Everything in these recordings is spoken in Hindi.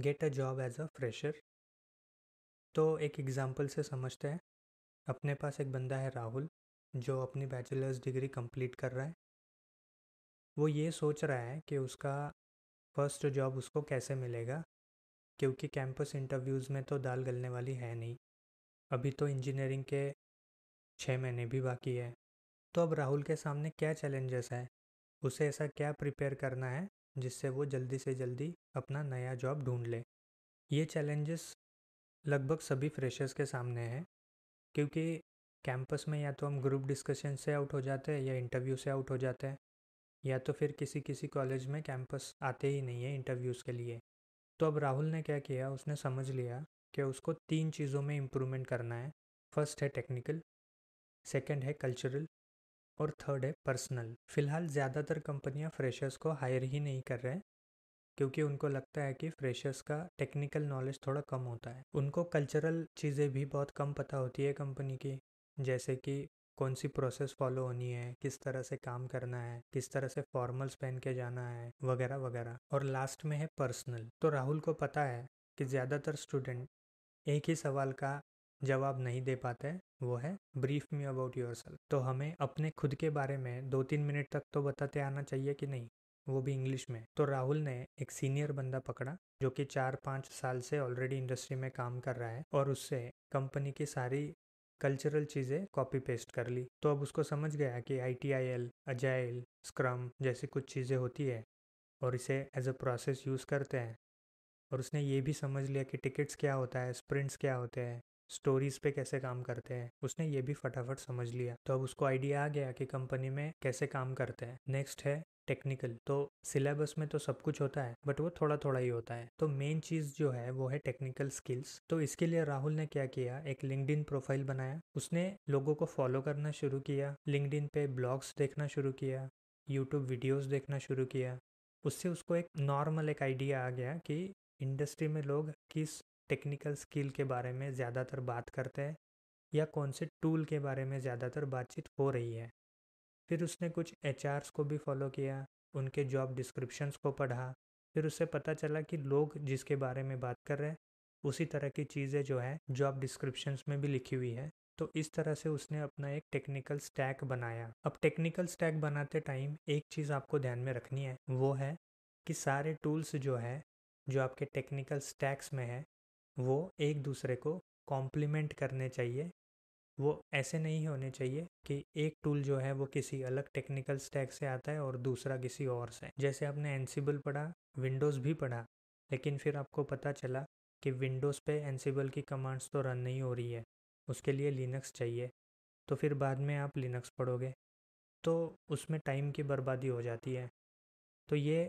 gate a job as a fresher तो एक एग्ज़ाम्पल से समझते हैं अपने पास एक बंदा है राहुल जो अपनी बैचलर्स डिग्री कंप्लीट कर रहा है वो ये सोच रहा है कि उसका फर्स्ट जॉब उसको कैसे मिलेगा क्योंकि कैंपस इंटरव्यूज़ में तो दाल गलने वाली है नहीं अभी तो इंजीनियरिंग के छः महीने भी बाकी है तो अब राहुल के सामने क्या चैलेंजेस हैं उसे ऐसा क्या प्रिपेयर करना है जिससे वो जल्दी से जल्दी अपना नया जॉब ढूंढ ले ये चैलेंजेस लगभग सभी फ्रेशर्स के सामने हैं क्योंकि कैंपस में या तो हम ग्रुप डिस्कशन से आउट हो जाते हैं या इंटरव्यू से आउट हो जाते हैं या तो फिर किसी किसी कॉलेज में कैंपस आते ही नहीं है इंटरव्यूज़ के लिए तो अब राहुल ने क्या किया उसने समझ लिया कि उसको तीन चीज़ों में इम्प्रूवमेंट करना है फर्स्ट है टेक्निकल सेकेंड है कल्चरल और थर्ड है पर्सनल फ़िलहाल ज़्यादातर कंपनियां फ्रेशर्स को हायर ही नहीं कर रहे क्योंकि उनको लगता है कि फ्रेशर्स का टेक्निकल नॉलेज थोड़ा कम होता है उनको कल्चरल चीज़ें भी बहुत कम पता होती है कंपनी की जैसे कि कौन सी प्रोसेस फॉलो होनी है किस तरह से काम करना है किस तरह से फॉर्मल्स पहन के जाना है वगैरह वगैरह और लास्ट में है पर्सनल तो राहुल को पता है कि ज़्यादातर स्टूडेंट एक ही सवाल का जवाब नहीं दे पाते हैं वो है ब्रीफ मी अबाउट योर तो हमें अपने खुद के बारे में दो तीन मिनट तक तो बताते आना चाहिए कि नहीं वो भी इंग्लिश में तो राहुल ने एक सीनियर बंदा पकड़ा जो कि चार पाँच साल से ऑलरेडी इंडस्ट्री में काम कर रहा है और उससे कंपनी की सारी कल्चरल चीज़ें कॉपी पेस्ट कर ली तो अब उसको समझ गया कि I T I L agile scrum जैसी कुछ चीज़ें होती है और इसे एज अ प्रोसेस यूज़ करते हैं और उसने ये भी समझ लिया कि टिकट्स क्या होता है स्प्रिंट्स क्या होते हैं स्टोरीज पे कैसे काम करते हैं उसने ये भी फटाफट समझ लिया तो अब उसको आइडिया आ गया कि कंपनी में कैसे काम करते हैं नेक्स्ट है टेक्निकल तो सिलेबस में तो सब कुछ होता है बट वो थोड़ा थोड़ा ही होता है तो मेन चीज जो है वो है टेक्निकल स्किल्स तो इसके लिए राहुल ने क्या किया एक लिंकड प्रोफाइल बनाया उसने लोगों को फॉलो करना शुरू किया लिंकड पे ब्लॉग्स देखना शुरू किया यूट्यूब वीडियोस देखना शुरू किया उससे उसको एक नॉर्मल एक आइडिया आ गया कि इंडस्ट्री में लोग किस टेक्निकल स्किल के बारे में ज़्यादातर बात करते हैं या कौन से टूल के बारे में ज़्यादातर बातचीत हो रही है फिर उसने कुछ एच को भी फॉलो किया उनके जॉब डिस्क्रिप्शंस को पढ़ा फिर उससे पता चला कि लोग जिसके बारे में बात कर रहे हैं उसी तरह की चीज़ें जो है जॉब डिस्क्रिप्शंस में भी लिखी हुई है तो इस तरह से उसने अपना एक टेक्निकल स्टैक बनाया अब टेक्निकल स्टैक बनाते टाइम एक चीज़ आपको ध्यान में रखनी है वो है कि सारे टूल्स जो है जो आपके टेक्निकल स्टैक्स में है वो एक दूसरे को कॉम्प्लीमेंट करने चाहिए वो ऐसे नहीं होने चाहिए कि एक टूल जो है वो किसी अलग टेक्निकल स्टैक से आता है और दूसरा किसी और से जैसे आपने एनसीबल पढ़ा विंडोज़ भी पढ़ा लेकिन फिर आपको पता चला कि विंडोज़ पे एनसीबल की कमांड्स तो रन नहीं हो रही है उसके लिए लिनक्स चाहिए तो फिर बाद में आप लिनक्स पढ़ोगे तो उसमें टाइम की बर्बादी हो जाती है तो ये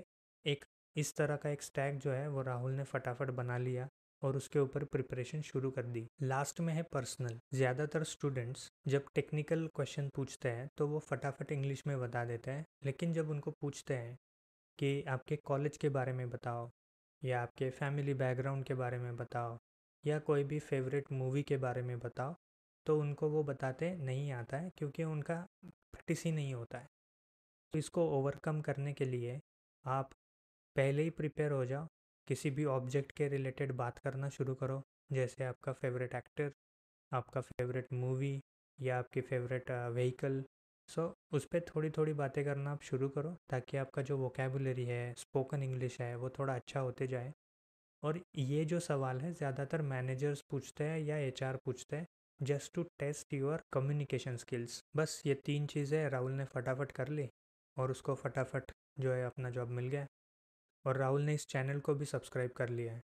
एक इस तरह का एक स्टैक जो है वो राहुल ने फटाफट बना लिया और उसके ऊपर प्रिपरेशन शुरू कर दी लास्ट में है पर्सनल ज़्यादातर स्टूडेंट्स जब टेक्निकल क्वेश्चन पूछते हैं तो वो फटाफट इंग्लिश में बता देते हैं लेकिन जब उनको पूछते हैं कि आपके कॉलेज के बारे में बताओ या आपके फैमिली बैकग्राउंड के बारे में बताओ या कोई भी फेवरेट मूवी के बारे में बताओ तो उनको वो बताते नहीं आता है क्योंकि उनका प्रैक्टिस ही नहीं होता है तो इसको ओवरकम करने के लिए आप पहले ही प्रिपेयर हो जाओ किसी भी ऑब्जेक्ट के रिलेटेड बात करना शुरू करो जैसे आपका फेवरेट एक्टर आपका फेवरेट मूवी या आपकी फेवरेट व्हीकल सो उस पर थोड़ी थोड़ी बातें करना आप शुरू करो ताकि आपका जो वोकेबुलरी है स्पोकन इंग्लिश है वो थोड़ा अच्छा होते जाए और ये जो सवाल है ज़्यादातर मैनेजर्स पूछते हैं या एच पूछते हैं just to test your communication skills बस ये तीन चीज़ें राहुल ने फटाफट कर ली और उसको फटाफट जो है अपना जॉब मिल गया और राहुल ने इस चैनल को भी सब्सक्राइब कर लिया है